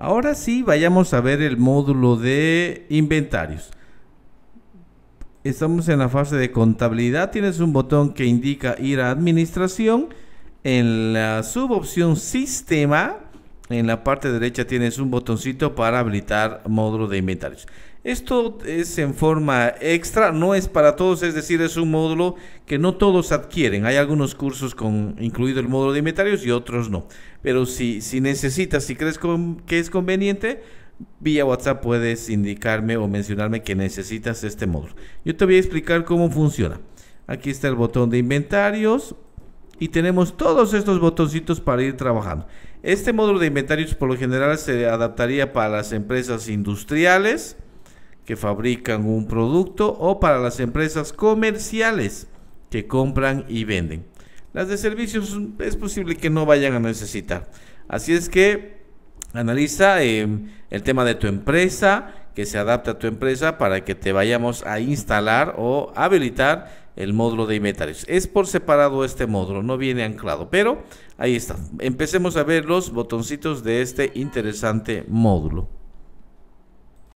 Ahora sí, vayamos a ver el módulo de inventarios. Estamos en la fase de contabilidad. Tienes un botón que indica ir a administración. En la subopción sistema en la parte derecha tienes un botoncito para habilitar módulo de inventarios. Esto es en forma extra, no es para todos, es decir, es un módulo que no todos adquieren. Hay algunos cursos con incluido el módulo de inventarios y otros no. Pero si, si necesitas, si crees que es conveniente, vía WhatsApp puedes indicarme o mencionarme que necesitas este módulo. Yo te voy a explicar cómo funciona. Aquí está el botón de inventarios, y tenemos todos estos botoncitos para ir trabajando. Este módulo de inventarios por lo general se adaptaría para las empresas industriales que fabrican un producto o para las empresas comerciales que compran y venden. Las de servicios mm, es posible que no vayan a necesitar. Así es que analiza em, el tema de tu empresa, que se adapte a tu empresa para que te vayamos a instalar o habilitar el módulo de inventarios. Es por separado este módulo, no viene anclado, pero ahí está. Empecemos a ver los botoncitos de este interesante módulo.